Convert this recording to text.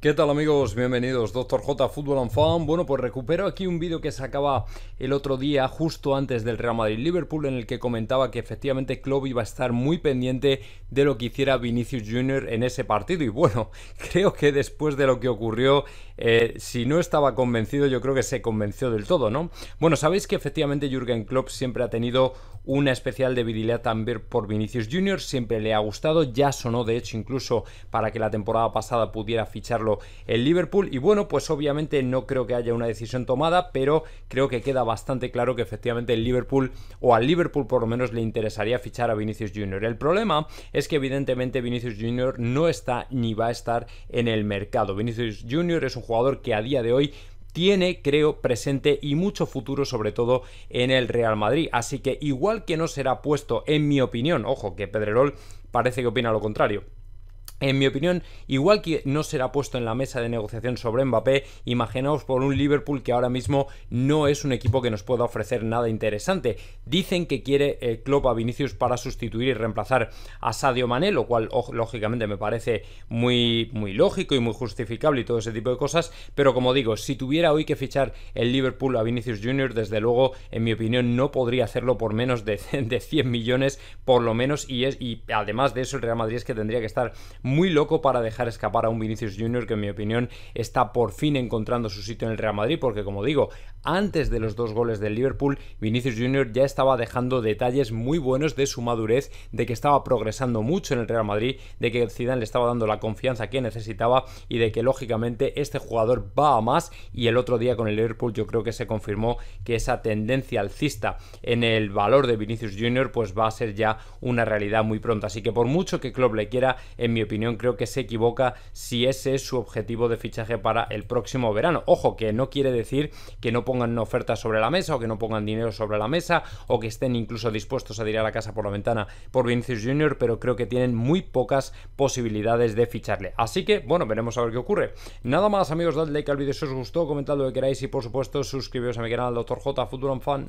¿Qué tal amigos? Bienvenidos, Doctor J Fútbol and Fan. Bueno, pues recupero aquí un vídeo que sacaba el otro día, justo antes del Real Madrid-Liverpool, en el que comentaba que efectivamente Klopp iba a estar muy pendiente de lo que hiciera Vinicius Jr. en ese partido. Y bueno, creo que después de lo que ocurrió, eh, si no estaba convencido, yo creo que se convenció del todo, ¿no? Bueno, sabéis que efectivamente Jürgen Klopp siempre ha tenido una especial debilidad también por Vinicius Jr., siempre le ha gustado, ya sonó de hecho incluso para que la temporada pasada pudiera ficharlo el Liverpool. Y bueno, pues obviamente no creo que haya una decisión tomada, pero creo que queda bastante claro que efectivamente el Liverpool, o al Liverpool por lo menos le interesaría fichar a Vinicius Jr. El problema es que evidentemente Vinicius Jr. no está ni va a estar en el mercado. Vinicius Jr. es un jugador que a día de hoy tiene, creo, presente y mucho futuro, sobre todo en el Real Madrid. Así que igual que no será puesto, en mi opinión, ojo, que Pedrerol parece que opina lo contrario en mi opinión, igual que no será puesto en la mesa de negociación sobre Mbappé, imaginaos por un Liverpool que ahora mismo no es un equipo que nos pueda ofrecer nada interesante. Dicen que quiere eh, Klopp a Vinicius para sustituir y reemplazar a Sadio Mané, lo cual lógicamente me parece muy, muy lógico y muy justificable y todo ese tipo de cosas, pero como digo, si tuviera hoy que fichar el Liverpool a Vinicius Jr., desde luego, en mi opinión, no podría hacerlo por menos de, 100 millones, por lo menos, y, es, y además de eso, el Real Madrid es que tendría que estar muy loco para dejar escapar a un Vinicius Junior que en mi opinión está por fin encontrando su sitio en el Real Madrid porque como digo, antes de los dos goles del Liverpool, Vinicius Junior ya estaba dejando detalles muy buenos de su madurez, de que estaba progresando mucho en el Real Madrid, de que Zidane le estaba dando la confianza que necesitaba y de que lógicamente este jugador va a más y el otro día con el Liverpool yo creo que se confirmó que esa tendencia alcista en el valor de Vinicius Junior pues va a ser ya una realidad muy pronto, así que por mucho que Klopp le quiera, en mi opinión creo que se equivoca si ese es su objetivo de fichaje para el próximo verano. Ojo, que no quiere decir que no pongan ofertas oferta sobre la mesa o que no pongan dinero sobre la mesa o que estén incluso dispuestos a tirar la casa por la ventana por Vinicius Junior, pero creo que tienen muy pocas posibilidades de ficharle. Así que, bueno, veremos a ver qué ocurre. Nada más, amigos, dadle like al vídeo si os gustó, comentad lo que queráis y, por supuesto, suscribiros a mi canal, Dr. J, Futuro Fan.